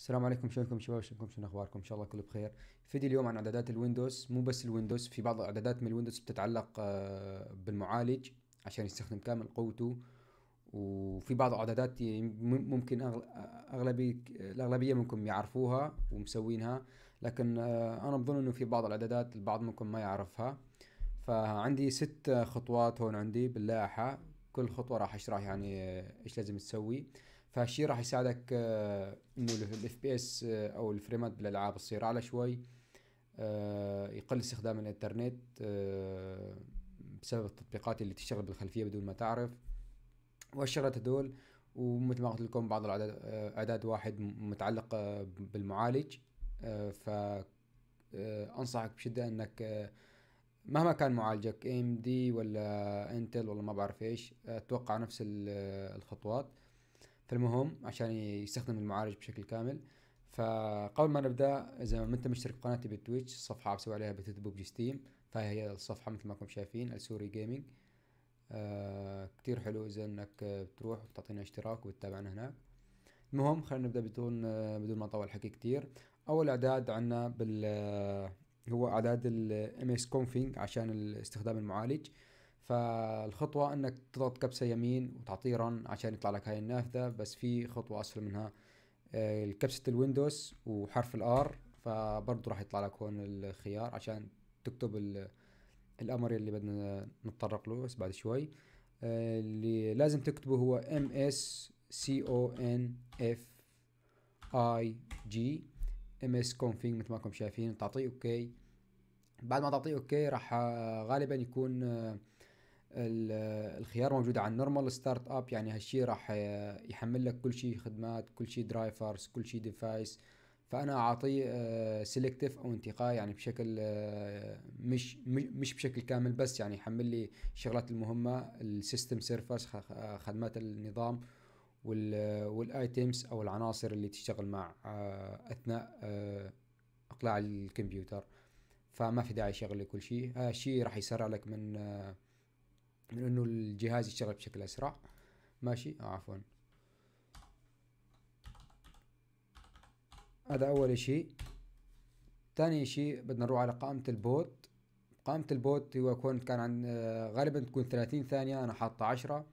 السلام عليكم شلونكم شباب شلونكم شنو اخباركم ان شاء الله كله بخير فيديو اليوم عن اعدادات الويندوز مو بس الويندوز في بعض الاعدادات من الويندوز بتتعلق آه، بالمعالج عشان يستخدم كامل قوته وفي بعض الاعدادات ممكن اغلبي الاغلبيه منكم يعرفوها ومسوينها لكن آه، انا بظن انه في بعض الاعدادات البعض منكم ما يعرفها فعندي ست خطوات هون عندي باللائحه كل خطوه راح اشرح يعني آه، ايش لازم تسوي فهالشيء راح يساعدك آه، انه الاف بي اس او الفريمات بالالعاب تصير اعلى شوي آه، يقل استخدام الانترنت آه، بسبب التطبيقات اللي تشتغل بالخلفيه بدون ما تعرف والشغلات هدول ومثل ما قلت لكم بعض الاعداد اعداد واحد متعلقه بالمعالج ف انصحك بشده انك مهما كان معالجك ام دي ولا انتل ولا ما بعرف ايش اتوقع نفس الخطوات فالمهم عشان يستخدم المعالج بشكل كامل فقبل ما نبدا اذا ما انت مشترك في قناتي بالتويتش الصفحه بسوي عليها بتكتب ببجي ستيم فهي الصفحه مثل ما كنتم شايفين السوري جيمنج آه كتير حلو اذا انك بتروح وتعطينا اشتراك وتتابعنا هناك المهم خلينا نبدا بدون بدون ما اطول الحكي كتير اول اعداد عندنا بال آه، هو اعداد الام اس كونفينج عشان استخدام المعالج فالخطوة انك تضغط كبسة يمين وتعطيه رن عشان يطلع لك هاي النافذة بس في خطوة اسفل منها آه، كبسة الويندوز وحرف الار فبرضه راح يطلع لك هون الخيار عشان تكتب الامر اللي بدنا نتطرق له بس بعد شوي آه، اللي لازم تكتبه هو ام اس سي او ان اف اي جي ام اس كونفيج مثل ما كنتم شايفين تعطيه اوكي بعد ما تعطيه اوكي راح آه، غالبا يكون الخيار موجود على النورمال ستارت اب يعني هالشي راح آه، يحمل لك كل شيء خدمات كل شيء درايفرز كل شيء ديفايس فانا اعطيه آه، سيلكتيف او انتقاء يعني بشكل آه، مش مش بشكل كامل بس يعني يحمل لي الشغلات المهمه السيستم سيرفرز خدمات النظام والايتيمز او العناصر اللي تشتغل مع اثناء اقلاع الكمبيوتر فما في داعي لي كل شيء الشيء راح يسرع لك من من انه الجهاز يشتغل بشكل اسرع ماشي آه عفوا هذا اول شيء ثاني شيء بدنا نروح على قائمة البوت قائمة البوت هو يكون كان عن آه، غالبا تكون ثلاثين ثانية أنا حاطة عشرة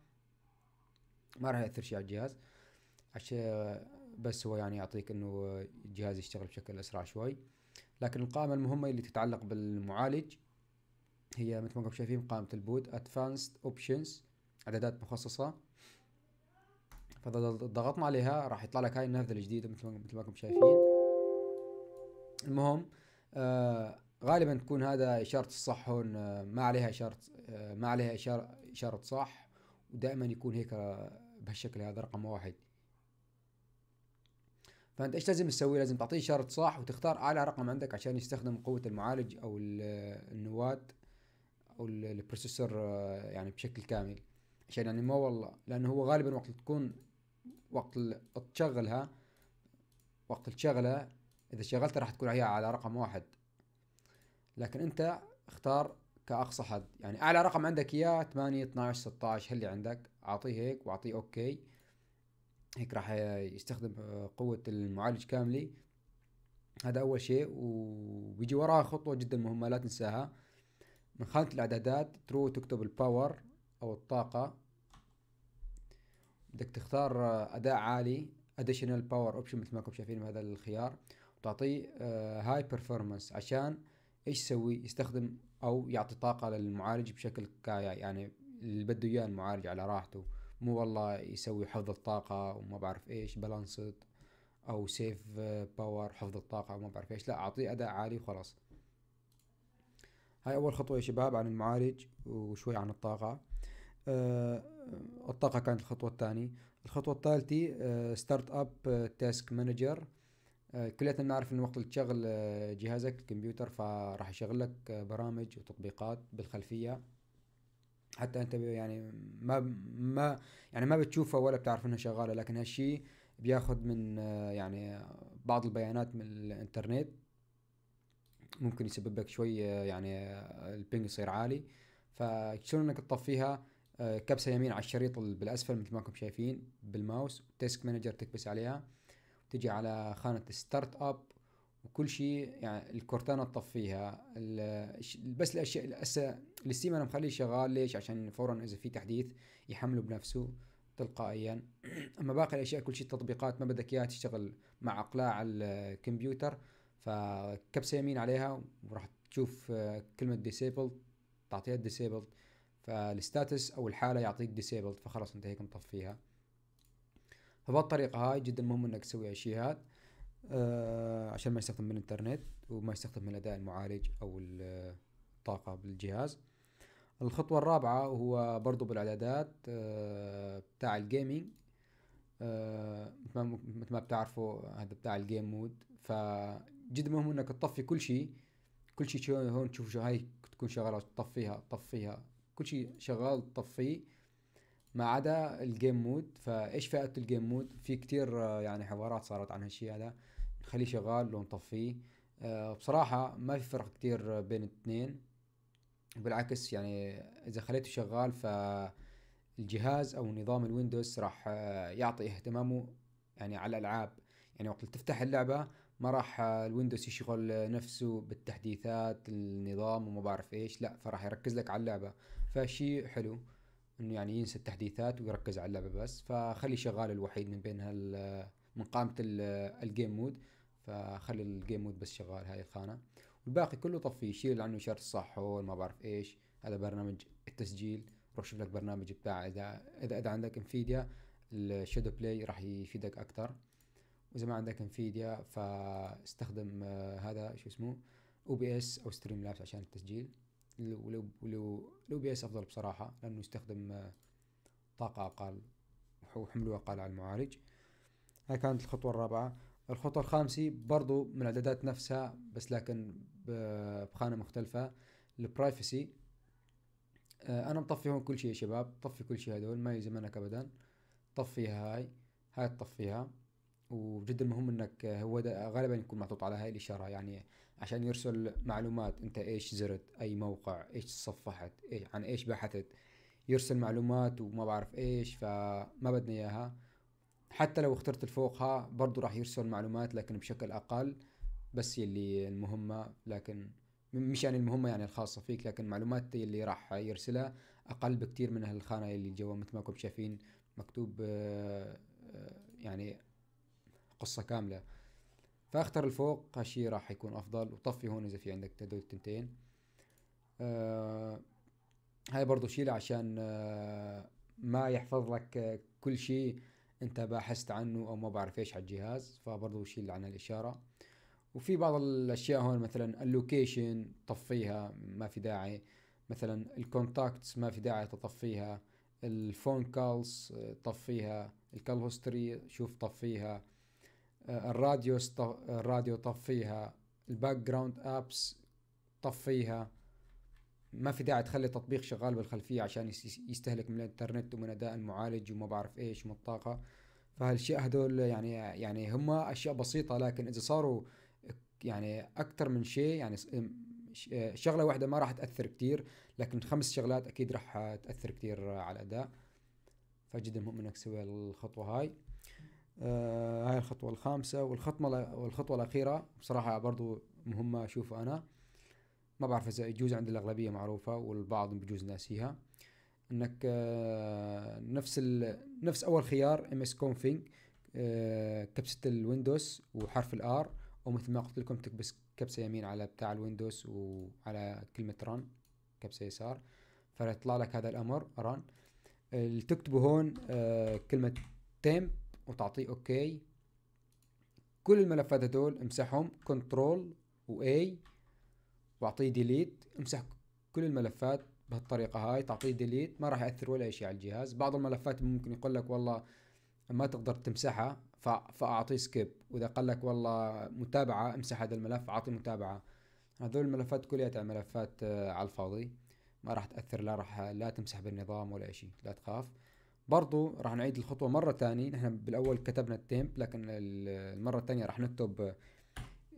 ما راح يأثر شيء على الجهاز عشان آه، بس هو يعني يعطيك إنه الجهاز يشتغل بشكل أسرع شوي لكن القائمة المهمة اللي تتعلق بالمعالج هي مثل ما انكم شايفين قائمة البوت ادفانسد اوبشنز اعدادات مخصصة فاذا ضغطنا عليها راح يطلع لك هاي النافذة الجديدة مثل ما مثل ما انكم شايفين المهم آه غالبا تكون هذا اشارة الصح هون آه ما عليها اشارة آه ما عليها اشارة اشارة صح ودائما يكون هيك آه، بهالشكل هذا رقم واحد فانت ايش لازم تسوي لازم تعطيه اشارة صح وتختار اعلى رقم عندك عشان يستخدم قوه المعالج او النواه والبروسيسور آه، يعني بشكل كامل عشان يعني ما والله لانه هو غالبا وقت تكون وقت تشغلها وقت تشغلها اذا شغلتها راح تكون هي على رقم واحد لكن انت اختار كاقصى حد يعني اعلى رقم عندك اياه 8 12 16 اللي عندك اعطيه هيك واعطيه اوكي هيك راح يستخدم آه، قوة المعالج كاملة هذا اول شيء وبيجي وراها خطوة جدا مهمة لا تنساها من خانة الإعدادات ترو تكتب الباور أو الطاقة بدك تختار أداء عالي additional باور اوبشن مثل ما كنتم شايفين هذا الخيار وتعطيه هاي بيرفورمانس عشان ايش يسوي يستخدم او يعطي طاقة للمعالج بشكل يعني اللي بده اياه المعالج على راحته مو والله يسوي حفظ الطاقة وما بعرف ايش بالانسد او سيف باور آه، حفظ الطاقة وما بعرف ايش لا اعطيه اداء عالي وخلاص هاي أول خطوة يا شباب عن المعالج وشوي عن الطاقة آه الطاقة كانت الخطوة الثانية الخطوة الثالثة ستارت آه، اب آه، تاسك آه، مانجر كلياتنا بنعرف انه وقت تشغل جهازك الكمبيوتر فراح يشغل لك برامج وتطبيقات بالخلفيه حتى انت يعني ما ما يعني ما بتشوفها ولا بتعرف انها شغاله لكن هالشي بياخذ من يعني بعض البيانات من الانترنت ممكن يسبب لك شوي يعني البنج يصير عالي فشلون انك تطفيها آه، كبسه يمين على الشريط بالاسفل مثل ما انكم شايفين بالماوس تيسك مانجر تكبس عليها تجي على خانه ستارت اب وكل شيء يعني الكورتانا تطفيها بس الاشياء هسه الستيم انا مخليه شغال ليش عشان فورا اذا في تحديث يحمله بنفسه تلقائيا اما باقي الاشياء كل شيء التطبيقات ما بدك اياها تشتغل مع اقلاع الكمبيوتر فكبسه يمين عليها وراح تشوف آه، كلمه ديسيبلد تعطيها ديسيبلد فالستاتس او الحاله يعطيك ديسيبلد فخلاص انت هيك مطفيها فبهالطريقه هاي جدا مهم انك تسوي هذا آه عشان ما يستخدم من الانترنت وما يستخدم من اداء المعالج او الطاقه آه، بالجهاز الخطوة الرابعة هو برضو بالإعدادات آه، بتاع الجيمنج مثل ما بتعرفوا هذا بتاع الجيم مود ف جد مهم انك تطفي كل شيء كل شيء هون تشوف شو هاي تكون شغاله تطفيها تطفيها كل شيء شغال تطفيه ما عدا الجيم مود فايش فئه الجيم مود في كتير آه، يعني حوارات صارت عن هالشيء هذا نخليه شغال لو نطفيه أه بصراحة ما في فرق كتير آه، بين الاثنين بالعكس يعني اذا خليته شغال فالجهاز او نظام الويندوز راح آه، يعطي اهتمامه يعني على الالعاب يعني وقت تفتح اللعبة ما راح الويندوز يشغل نفسه بالتحديثات النظام وما بعرف ايش لا فراح يركز لك على اللعبه فشي حلو انه يعني ينسى التحديثات ويركز على اللعبه بس فخلي شغال الوحيد من بين هال من قائمه الجيم مود فخلي الجيم مود بس شغال هاي الخانه والباقي كله طفيه شيل عنه شرط صح ما بعرف ايش هذا برنامج التسجيل روح شوف لك برنامج بتاع اذا اذا, إذا عندك انفيديا الشادو بلاي راح يفيدك اكثر اذا ما عندك انفيديا فاستخدم آه، هذا شو اسمه او بي اس او ستريم لابس عشان التسجيل ولو ولو الاو بي اس افضل بصراحه لانه يستخدم آه، طاقه اقل وحمله اقل على المعالج هاي كانت الخطوه الرابعه الخطوه الخامسه برضو من الاعدادات نفسها بس لكن بخانه مختلفه البرايفسي آه، انا مطفي هون كل شيء يا شباب طفي كل شيء هدول ما يلزمنك ابدا طفي هاي هاي تطفيها وجدا مهم انك هو غالبا يكون محطوط على هاي الاشاره يعني عشان يرسل معلومات انت ايش زرت اي موقع ايش صفحت إيش عن ايش بحثت يرسل معلومات وما بعرف ايش فما بدنا اياها حتى لو اخترت الفوقها برضو راح يرسل معلومات لكن بشكل اقل بس يلي المهمه لكن مش يعني المهمة يعني الخاصة فيك لكن معلومات اللي راح يرسلها أقل بكتير من هالخانة اللي جوا مثل ما كنتم شايفين مكتوب آه، آه، يعني قصه كامله فاختر الفوق هالشي راح يكون افضل وطفي هون اذا في عندك هدول التنتين آه هاي برضو شيلة عشان آه ما يحفظ لك آه، كل شيء انت باحثت عنه او ما بعرف ايش على الجهاز فبرضو شيل عن الاشارة وفي بعض الاشياء هون مثلا اللوكيشن طفيها ما في داعي مثلا الكونتاكتس ما في داعي تطفيها الفون كالز آه، طفيها الكال هيستوري شوف طفيها آه، الراديو آه، الراديو طفيها الباك جراوند ابس طفيها ما في داعي تخلي تطبيق شغال بالخلفيه عشان يستهلك من الانترنت ومن اداء المعالج وما بعرف ايش ومن الطاقه فهالاشياء هدول يعني يعني هم اشياء بسيطه لكن اذا صاروا يعني اكثر من شيء يعني آه، شغله واحده ما راح تاثر كثير لكن خمس شغلات اكيد راح تاثر كثير على الاداء فجدا مؤمن انك تسوي الخطوه هاي آه هاي الخطوة الخامسة والخطوة والخطوة الأخيرة بصراحة برضو مهمة أشوف أنا ما بعرف إذا يجوز عند الأغلبية معروفة والبعض بجوز ناسيها إنك آه نفس نفس أول خيار ms config آه كبسة الويندوز وحرف الآر ومثل ما قلت لكم تكبس كبسة يمين على بتاع الويندوز وعلى كلمة ران كبسة يسار فيطلع لك هذا الأمر ران تكتبه هون آه، كلمة تيم وتعطيه اوكي كل الملفات هدول امسحهم كنترول و A واعطيه ديليت امسح كل الملفات بهالطريقة هاي تعطيه ديليت ما راح يأثر ولا شيء على الجهاز بعض الملفات ممكن يقول لك والله ما تقدر تمسحها فأعطيه سكيب وإذا قال لك والله متابعة امسح هذا الملف أعطيه متابعة هذول الملفات كلها ملفات آه، على الفاضي ما راح تأثر لا راح لا تمسح بالنظام ولا شيء لا تخاف برضو راح نعيد الخطوة مرة تانية نحن بالأول كتبنا التيمب لكن المرة التانية راح نكتب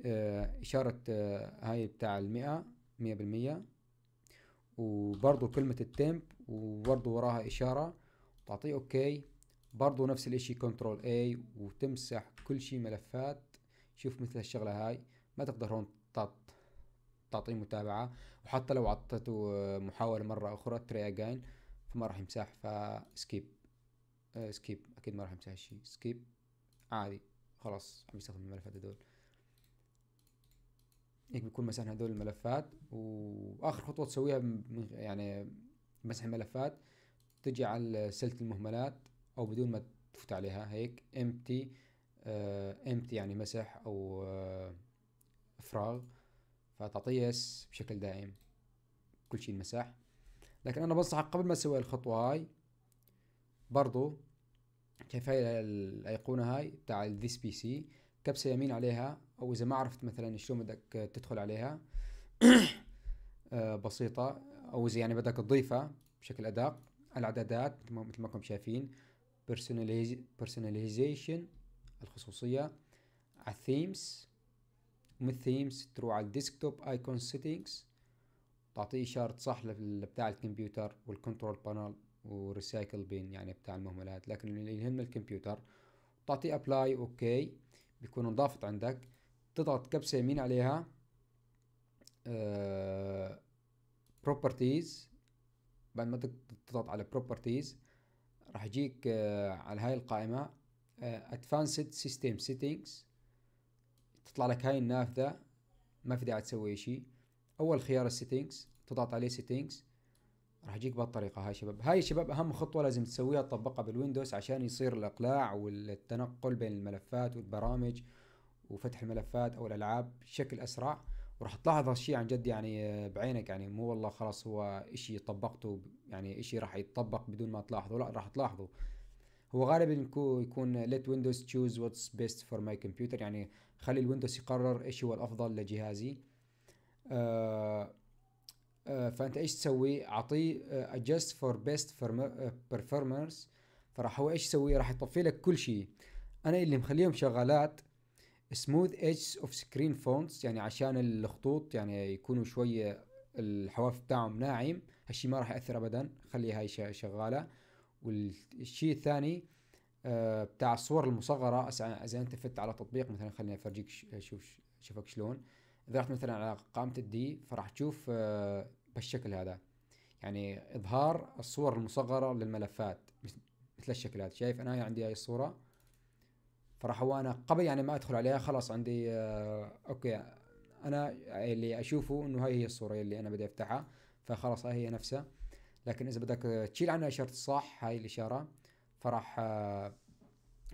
آه، إشارة آه، هاي بتاع المئة مية بالمية وبرضو كلمة التيمب وبرضو وراها إشارة تعطيه أوكي برضو نفس الإشي كنترول A وتمسح كل شي ملفات شوف مثل الشغلة هاي ما تقدر هون تعطيه متابعة وحتى لو عطته آه، محاولة مرة أخرى تري أجين فما راح يمسح فسكيب سكيب آه، اكيد ما راح امسح هالشي سكيب عادي خلاص عم يستخدم الملفات هذول هيك بيكون مسحنا هذول الملفات واخر خطوه تسويها يعني مسح الملفات تجي على سلة المهملات او بدون ما تفوت عليها هيك امتي آه امتي يعني مسح او آه فراغ فتعطيه يس بشكل دائم كل شيء مسح لكن انا بنصحك قبل ما تسوي الخطوه هاي برضو كيف هاي الايقونه هاي تاع ذيس بي سي كبسه يمين عليها او اذا ما عرفت مثلا شلون بدك تدخل عليها آه، بسيطه او اذا يعني بدك تضيفها بشكل ادق الاعدادات مثل ما كنتم شايفين personalization الخصوصيه على الثيمز ومن الثيمز تروح على الديسكتوب ايكون سيتنجز تعطيه اشاره صح بتاع الكمبيوتر والكنترول بانل وريسايكل بين يعني بتاع المهملات لكن اللي يهم الكمبيوتر تعطيه ابلاي اوكي بيكون انضافت عندك تضغط كبسه يمين عليها بروبرتيز آه، بروبرتيز بعد ما تضغط على بروبرتيز راح يجيك uh, على هاي القائمه ادفانسد سيستم سيتنجز تطلع لك هاي النافذه ما في داعي تسوي شيء اول خيار السيتنجز تضغط عليه سيتنجز راح يجيك بهالطريقه هاي شباب هاي شباب اهم خطوه لازم تسويها تطبقها بالويندوز عشان يصير الاقلاع والتنقل بين الملفات والبرامج وفتح الملفات او الالعاب بشكل اسرع وراح تلاحظ هالشيء عن جد يعني بعينك يعني مو والله خلاص هو شيء طبقته يعني شيء راح يتطبق بدون ما تلاحظه لا راح تلاحظه هو غالبا يكون let Windows choose what's best for my computer يعني خلي الويندوز يقرر ايش هو الافضل لجهازي آه آه، فانت ايش تسوي اعطيه ادجست فور بيست performance فراح هو ايش يسوي راح يطفي لك كل شيء انا اللي مخليهم شغالات smooth ايدج of screen فونتس يعني عشان الخطوط يعني يكونوا شوية الحواف بتاعهم ناعم هالشي ما راح يأثر ابدا خلي هاي شغالة والشيء الثاني آه، بتاع الصور المصغرة اذا انت فت على تطبيق مثلا خليني افرجيك شوف شوفك شلون اذا رحت مثلا على قائمه الدي فراح تشوف آه، بالشكل هذا يعني اظهار الصور المصغره للملفات مثل الشكل هذا شايف انا عندي هاي الصوره فراح هو انا قبل يعني ما ادخل عليها خلاص عندي آه، اوكي انا اللي اشوفه انه هاي هي الصوره اللي انا بدي افتحها فخلاص هاي هي نفسها لكن اذا بدك تشيل عنها اشاره الصح هاي الاشاره فراح آه،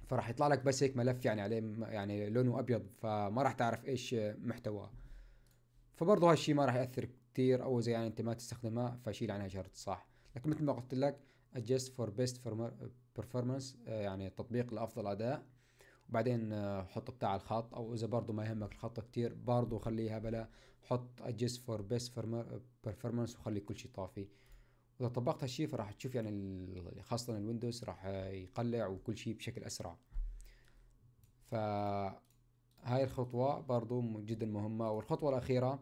فراح يطلع لك بس هيك ملف يعني عليه يعني لونه ابيض فما راح تعرف ايش محتواه فبرضه هالشي ما راح ياثر كثير او اذا يعني انت ما تستخدمها فشيل عنها شهر صح لكن مثل ما قلت لك adjust for best performance آه، يعني تطبيق لافضل اداء وبعدين آه، حط بتاع الخط او اذا برضه ما يهمك الخط كتير برضه خليها بلا حط adjust for best performance وخلي كل شيء طافي واذا طبقت هالشيء فراح تشوف يعني خاصة الويندوز راح يقلع وكل شيء بشكل اسرع ف هاي الخطوة برضو جدا مهمة والخطوة الأخيرة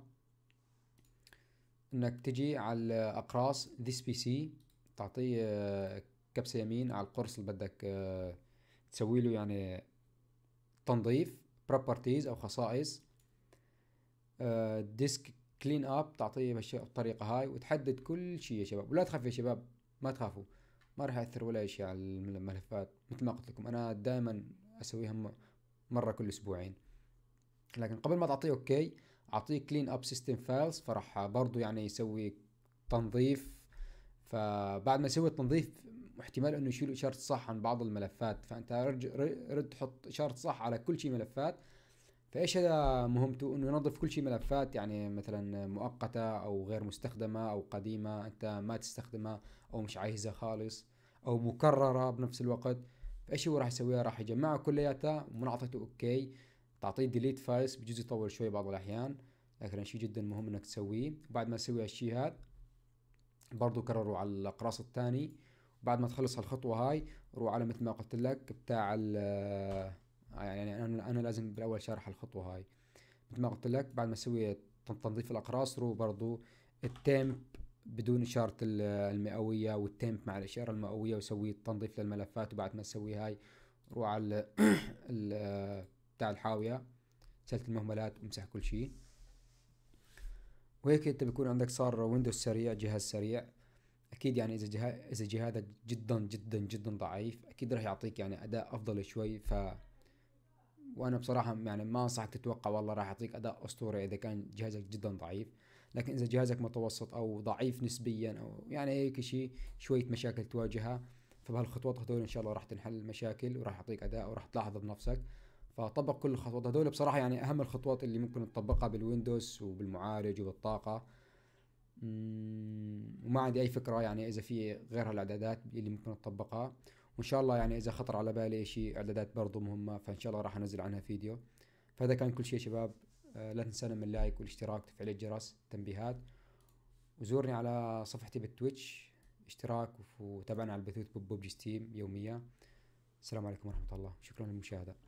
انك تجي على الأقراص ذيس بي سي تعطيه آه، كبسة يمين على القرص اللي بدك آه، تسوي له يعني تنظيف properties أو خصائص ديسك آه، كلين اب تعطيه بالطريقة هاي وتحدد كل شيء يا شباب ولا تخافوا يا شباب ما تخافوا ما راح يأثر ولا شيء على الملفات مثل ما قلت لكم أنا دائما أسويها مرة كل أسبوعين لكن قبل ما تعطيه اوكي اعطيه كلين اب سيستم فايلز فراح برضه يعني يسوي تنظيف فبعد ما يسوي التنظيف احتمال انه يشيل اشاره صح عن بعض الملفات فانت رج... رد تحط اشاره صح على كل شيء ملفات فايش هذا مهمته انه ينظف كل شيء ملفات يعني مثلا مؤقته او غير مستخدمه او قديمه انت ما تستخدمها او مش عايزها خالص او مكرره بنفس الوقت فايش هو راح يسويها راح يجمعها كلياتها ومن اعطيته اوكي تعطيه ديليت فايلز بجوز يطول شوي بعض الاحيان لكن شيء جدا مهم انك تسويه بعد ما تسوي هالشيء هذا برضو كرره على القراص الثاني بعد ما تخلص هالخطوة هاي روح على مثل ما قلت لك بتاع ال آه، يعني انا انا لازم بالاول شرح الخطوة هاي مثل ما قلت لك بعد ما تسوي تنظيف الاقراص رو برضو التيمب بدون إشارة المئوية والتيمب مع الإشارة المئوية وسوي تنظيف للملفات وبعد ما تسوي هاي روح على آه، بتاع الحاوية سلة المهملات وامسح كل شيء وهيك انت بيكون عندك صار ويندوز سريع جهاز سريع اكيد يعني اذا جهاز اذا جهازك جدا جدا جدا ضعيف اكيد راح يعطيك يعني اداء افضل شوي ف وانا بصراحه يعني ما انصحك تتوقع والله راح يعطيك اداء اسطوري اذا كان جهازك جدا ضعيف لكن اذا جهازك متوسط او ضعيف نسبيا او يعني هيك شيء شويه مشاكل تواجهها فبهالخطوات هدول ان شاء الله راح تنحل المشاكل وراح يعطيك اداء وراح تلاحظ بنفسك فطبق كل الخطوات هذول بصراحه يعني اهم الخطوات اللي ممكن تطبقها بالويندوز وبالمعالج وبالطاقه وما عندي اي فكره يعني اذا في غير هالاعدادات اللي ممكن تطبقها وان شاء الله يعني اذا خطر على بالي شيء اعدادات برضو مهمه فان شاء الله راح انزل عنها فيديو فهذا كان كل شيء يا شباب آه، لا تنسانا من اللايك والاشتراك تفعيل الجرس التنبيهات وزورني على صفحتي بالتويتش اشتراك وتابعنا على البثوث ببجي ستيم يوميا السلام عليكم ورحمه الله شكرا للمشاهده